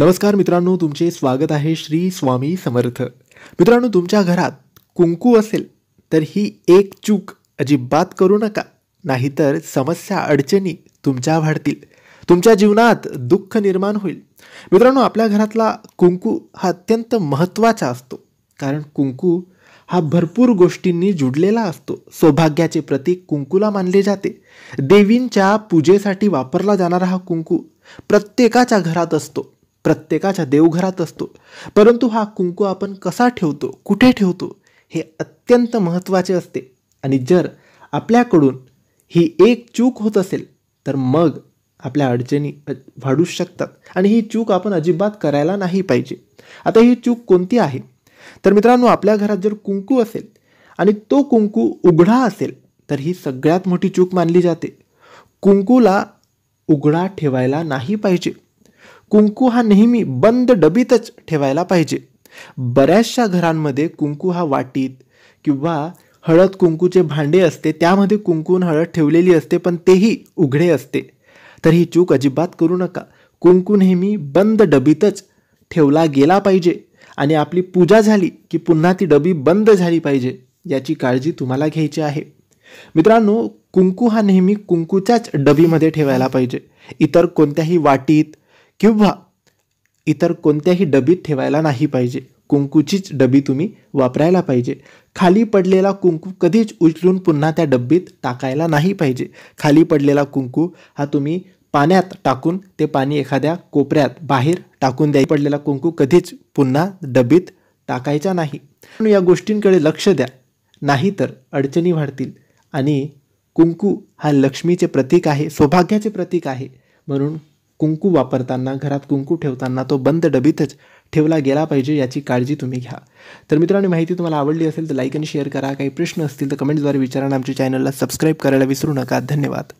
नमस्कार मित्रांनो तुमचे स्वागत आहे श्री स्वामी समर्थ मित्रांनो तुमच्या घरात कुंकू असेल तर ही एक चूक अजिबात करू नका नाहीतर समस्या अडचणी तुमच्या वाढतील तुमच्या जीवनात दुःख निर्माण होईल मित्रांनो आपल्या घरातला कुंकू हा अत्यंत महत्त्वाचा असतो कारण कुंकू हा भरपूर गोष्टींनी जुडलेला असतो सौभाग्याचे प्रतीक कुंकूला मानले जाते देवींच्या पूजेसाठी वापरला जाणारा हा कुंकू प्रत्येकाच्या घरात असतो प्रत्येकाच्या देवघरात असतो परंतु हा कुंकू आपण कसा ठेवतो कुठे ठेवतो हे अत्यंत महत्त्वाचे असते आणि जर आपल्याकडून ही एक चूक होत असेल तर मग आपल्या अडचणी वाढू शकतात आणि ही चूक आपण अजिबात करायला नाही पाहिजे आता ही चूक कोणती आहे तर मित्रांनो आपल्या घरात जर कुंकू असेल आणि तो कुंकू उघडा असेल तर ही सगळ्यात मोठी चूक मानली जाते कुंकूला उघडा ठेवायला नाही पाहिजे कुंकू हा नेहमी बंद डबीतच ठेवायला पाहिजे बऱ्याचशा घरांमध्ये कुंकू हा वाटीत किंवा हळद कुंकूचे भांडे असते त्यामध्ये कुंकून हळद ठेवलेली असते पण तेही उघडे असते तर ही चूक अजिबात करू नका कुंकू नेहमी बंद डबीतच ठेवला गेला पाहिजे आणि आपली पूजा झाली की पुन्हा ती डबी बंद झाली पाहिजे याची काळजी तुम्हाला घ्यायची आहे मित्रांनो कुंकू हा नेहमी कुंकूच्याच डबीमध्ये ठेवायला पाहिजे इतर कोणत्याही वाटीत किंवा इतर कोणत्याही डबीत ठेवायला नाही पाहिजे कुंकूचीच डबी तुम्ही वापरायला पाहिजे खाली पडलेला कुंकू कधीच उचलून पुन्हा त्या डब्बीत टाकायला नाही पाहिजे खाली पडलेला कुंकू हा तुम्ही पाण्यात टाकून ते पाणी एखाद्या कोपऱ्यात बाहेर टाकून द्या पडलेला कुंकू कधीच पुन्हा डबीत टाकायचा नाही म्हणून या गोष्टींकडे लक्ष द्या नाहीतर अडचणी वाढतील आणि कुंकू हा लक्ष्मीचे प्रतीक आहे सौभाग्याचे प्रतीक आहे म्हणून कुंकू वापरताना घरात कुंकू ठेवताना तो बंद डबीतच ठेवला गेला पाहिजे याची काळजी तुम्ही घ्या तर मित्रांनो माहिती तुम्हाला आवडली असेल तर लाईक आणि शेअर करा काही प्रश्न असतील तर कमेंटद्वारे विचारा आमच्या चॅनलला सबस्क्राईब करायला विसरू नका धन्यवाद